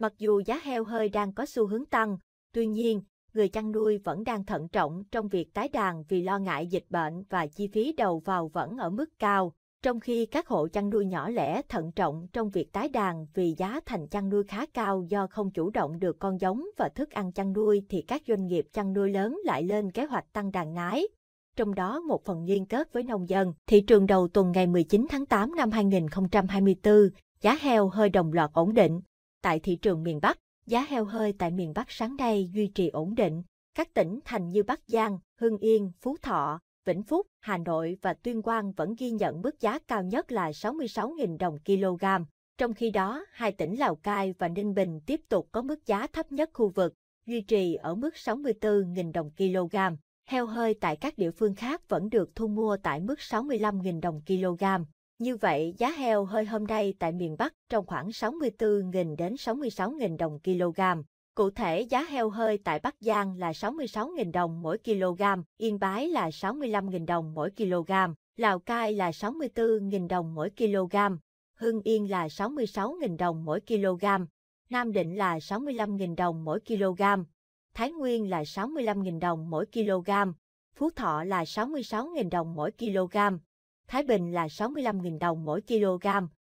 Mặc dù giá heo hơi đang có xu hướng tăng, tuy nhiên, người chăn nuôi vẫn đang thận trọng trong việc tái đàn vì lo ngại dịch bệnh và chi phí đầu vào vẫn ở mức cao, trong khi các hộ chăn nuôi nhỏ lẻ thận trọng trong việc tái đàn vì giá thành chăn nuôi khá cao do không chủ động được con giống và thức ăn chăn nuôi thì các doanh nghiệp chăn nuôi lớn lại lên kế hoạch tăng đàn nái. Trong đó một phần liên kết với nông dân, thị trường đầu tuần ngày 19 tháng 8 năm 2024, giá heo hơi đồng loạt ổn định Tại thị trường miền Bắc, giá heo hơi tại miền Bắc sáng nay duy trì ổn định. Các tỉnh thành như Bắc Giang, Hưng Yên, Phú Thọ, Vĩnh Phúc, Hà Nội và Tuyên Quang vẫn ghi nhận mức giá cao nhất là 66.000 đồng kg. Trong khi đó, hai tỉnh Lào Cai và Ninh Bình tiếp tục có mức giá thấp nhất khu vực, duy trì ở mức 64.000 đồng kg. Heo hơi tại các địa phương khác vẫn được thu mua tại mức 65.000 đồng kg. Như vậy, giá heo hơi hôm nay tại miền Bắc trong khoảng 64.000 đến 66.000 đồng kg. Cụ thể, giá heo hơi tại Bắc Giang là 66.000 đồng mỗi kg, Yên Bái là 65.000 đồng mỗi kg, Lào Cai là 64.000 đồng mỗi kg, Hưng Yên là 66.000 đồng mỗi kg, Nam Định là 65.000 đồng mỗi kg, Thái Nguyên là 65.000 đồng mỗi kg, Phú Thọ là 66.000 đồng mỗi kg. Thái Bình là 65.000 đồng mỗi kg,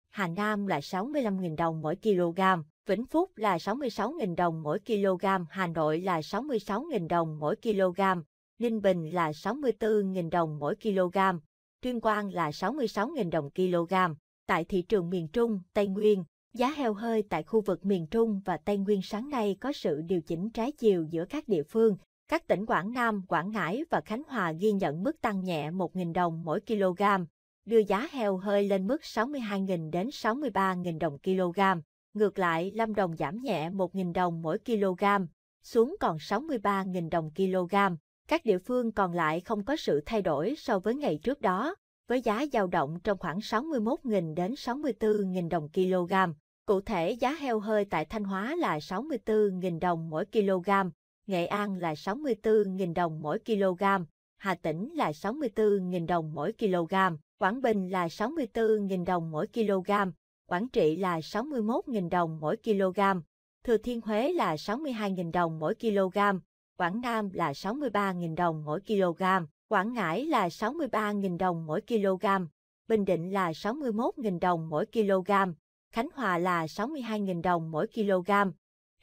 Hà Nam là 65.000 đồng mỗi kg, Vĩnh Phúc là 66.000 đồng mỗi kg, Hà Nội là 66.000 đồng mỗi kg, Ninh Bình là 64.000 đồng mỗi kg, Tuyên Quang là 66.000 đồng kg. Tại thị trường miền Trung, Tây Nguyên, giá heo hơi tại khu vực miền Trung và Tây Nguyên sáng nay có sự điều chỉnh trái chiều giữa các địa phương các tỉnh Quảng Nam, Quảng Ngãi và Khánh Hòa ghi nhận mức tăng nhẹ 1.000 đồng mỗi kg, đưa giá heo hơi lên mức 62.000 đến 63.000 đồng kg. Ngược lại, Lâm Đồng giảm nhẹ 1.000 đồng mỗi kg, xuống còn 63.000 đồng kg. Các địa phương còn lại không có sự thay đổi so với ngày trước đó, với giá dao động trong khoảng 61.000 đến 64.000 đồng kg. Cụ thể giá heo hơi tại Thanh Hóa là 64.000 đồng mỗi kg, Nghệ An là 64.000 đồng mỗi kg, Hà Tĩnh là 64.000 đồng mỗi kg, Quảng Bình là 64.000 đồng mỗi kg, Quảng Trị là 61.000 đồng mỗi kg, Thừa Thiên Huế là 62.000 đồng mỗi kg, Quảng Nam là 63.000 đồng mỗi kg, Quảng Ngãi là 63.000 đồng mỗi kg, Bình Định là 61.000 đồng mỗi kg, Khánh Hòa là 62.000 đồng mỗi kg,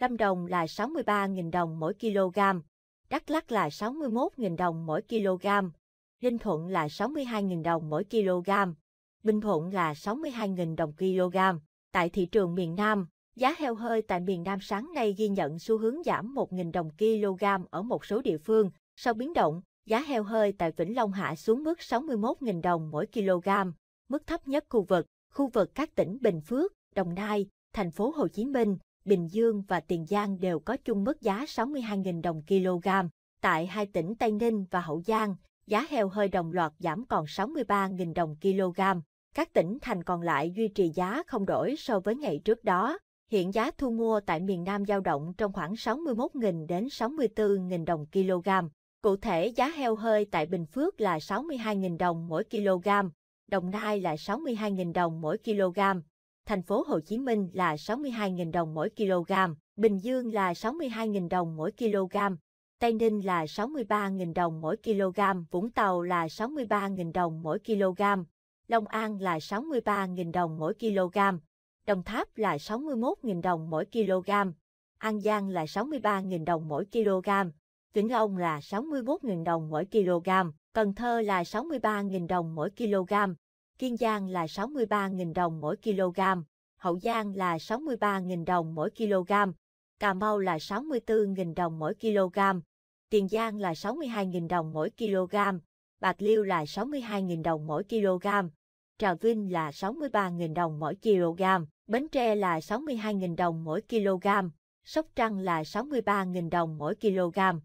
Lâm Đồng là 63.000 đồng mỗi kg, Đắk Lắk là 61.000 đồng mỗi kg, Ninh Thuận là 62.000 đồng mỗi kg, Bình Thuận là 62.000 đồng kg. Tại thị trường miền Nam, giá heo hơi tại miền Nam sáng nay ghi nhận xu hướng giảm 1.000 đồng kg ở một số địa phương. Sau biến động, giá heo hơi tại Vĩnh Long hạ xuống mức 61.000 đồng mỗi kg, mức thấp nhất khu vực, khu vực các tỉnh Bình Phước, Đồng Nai, thành phố Hồ Chí Minh, Bình Dương và Tiền Giang đều có chung mức giá 62.000 đồng kg. Tại hai tỉnh Tây Ninh và Hậu Giang, giá heo hơi đồng loạt giảm còn 63.000 đồng kg. Các tỉnh thành còn lại duy trì giá không đổi so với ngày trước đó. Hiện giá thu mua tại miền Nam dao động trong khoảng 61.000 đến 64.000 đồng kg. Cụ thể giá heo hơi tại Bình Phước là 62.000 đồng mỗi kg, Đồng Nai là 62.000 đồng mỗi kg, thành phố Hồ Chí Minh là 62.000 đồng mỗi kg, Bình Dương là 62.000 đồng mỗi kg, Tây Ninh là 63.000 đồng mỗi kg, Vũng Tàu là 63.000 đồng mỗi kg, Long An là 63.000 đồng mỗi kg, Đồng Tháp là 61.000 đồng mỗi kg, An Giang là 63.000 đồng mỗi kg, Vĩnh Long là 61.000 đồng mỗi kg, Cần Thơ là 63.000 đồng mỗi kg, Kiên Giang là 63.000 đồng mỗi kg, Hậu Giang là 63.000 đồng mỗi kg, Cà Mau là 64.000 đồng mỗi kg, Tiền Giang là 62.000 đồng mỗi kg, Bạc Liêu là 62.000 đồng mỗi kg, Trà Vinh là 63.000 đồng mỗi kg, Bến Tre là 62.000 đồng mỗi kg, Sóc Trăng là 63.000 đồng mỗi kg.